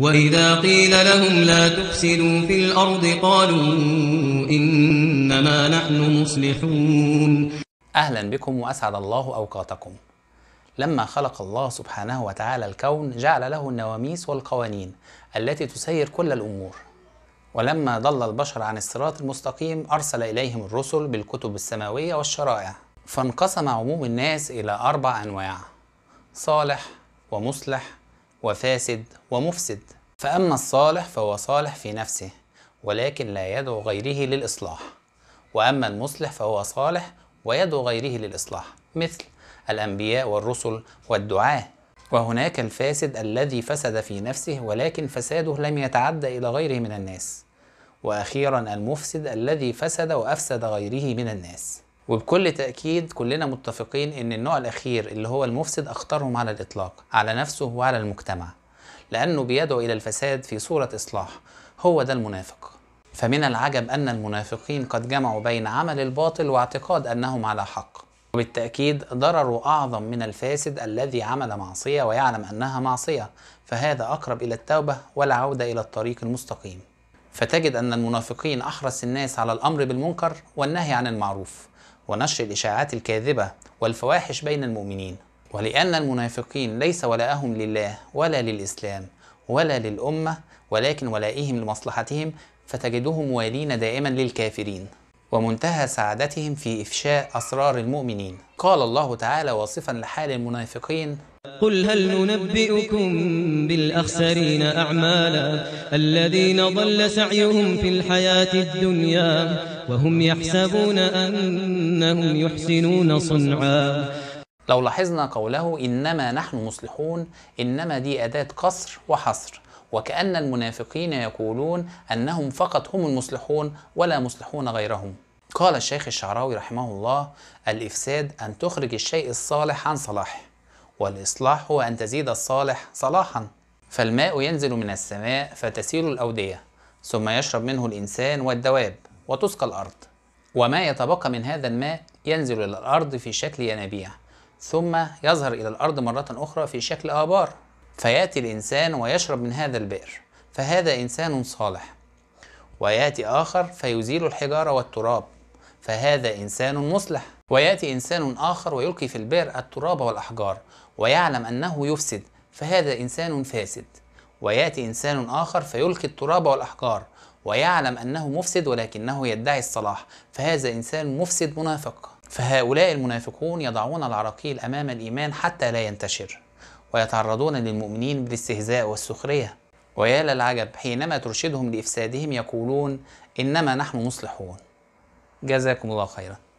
وَإِذَا قِيلَ لَهُمْ لَا تُفْسِدُوا فِي الْأَرْضِ قَالُوا إِنَّمَا نَحْنُ مُصْلِحُونَ أهلا بكم وأسعد الله أوقاتكم لما خلق الله سبحانه وتعالى الكون جعل له النواميس والقوانين التي تسير كل الأمور ولما ضل البشر عن الصراط المستقيم أرسل إليهم الرسل بالكتب السماوية والشرائع فانقسم عموم الناس إلى أربع أنواع صالح ومصلح وفاسد ومفسد فأما الصالح فهو صالح في نفسه ولكن لا يدعو غيره للإصلاح وأما المصلح فهو صالح ويدعو غيره للإصلاح مثل الأنبياء والرسل والدعاء وهناك الفاسد الذي فسد في نفسه ولكن فساده لم يتعدى إلى غيره من الناس وأخيرا المفسد الذي فسد وأفسد غيره من الناس وبكل تأكيد كلنا متفقين إن النوع الأخير اللي هو المفسد أخطرهم على الإطلاق على نفسه وعلى المجتمع لأنه بيدعو إلى الفساد في صورة إصلاح هو ده المنافق فمن العجب أن المنافقين قد جمعوا بين عمل الباطل واعتقاد أنهم على حق وبالتأكيد ضرره أعظم من الفاسد الذي عمل معصية ويعلم أنها معصية فهذا أقرب إلى التوبة والعودة إلى الطريق المستقيم فتجد أن المنافقين أحرص الناس على الأمر بالمنكر والنهي عن المعروف ونشر الإشاعات الكاذبة والفواحش بين المؤمنين ولأن المنافقين ليس ولاءهم لله ولا للإسلام ولا للأمة ولكن ولائهم لمصلحتهم فتجدهم والين دائما للكافرين ومنتهى سعادتهم في إفشاء أسرار المؤمنين قال الله تعالى واصفا لحال المنافقين قل هل ننبئكم بالأخسرين أعمالا الذين ضل سعيهم في الحياة الدنيا وهم يحسبون أنهم يحسنون صنعا لو لاحظنا قوله إنما نحن مصلحون إنما دي أداة قصر وحصر وكأن المنافقين يقولون أنهم فقط هم المصلحون ولا مصلحون غيرهم قال الشيخ الشعراوي رحمه الله الإفساد أن تخرج الشيء الصالح عن صلاحه والإصلاح هو أن تزيد الصالح صلاحا فالماء ينزل من السماء فتسيل الأودية ثم يشرب منه الإنسان والدواب وتسقى الأرض وما يتبقى من هذا الماء ينزل إلى الأرض في شكل ينابيع ثم يظهر إلى الأرض مرة أخرى في شكل آبار فيأتي الإنسان ويشرب من هذا البئر فهذا إنسان صالح ويأتي آخر فيزيل الحجارة والتراب فهذا إنسان مصلح ويأتي إنسان آخر ويلقي في البئر التراب والأحجار ويعلم أنه يفسد فهذا إنسان فاسد ويأتي إنسان آخر فيلقي التراب والأحجار ويعلم أنه مفسد ولكنه يدعي الصلاح فهذا إنسان مفسد منافق فهؤلاء المنافقون يضعون العراقيل أمام الإيمان حتى لا ينتشر ويتعرضون للمؤمنين بالاستهزاء والسخرية ويا للعجب حينما ترشدهم لإفسادهم يقولون إنما نحن مصلحون جزاكم الله خيرا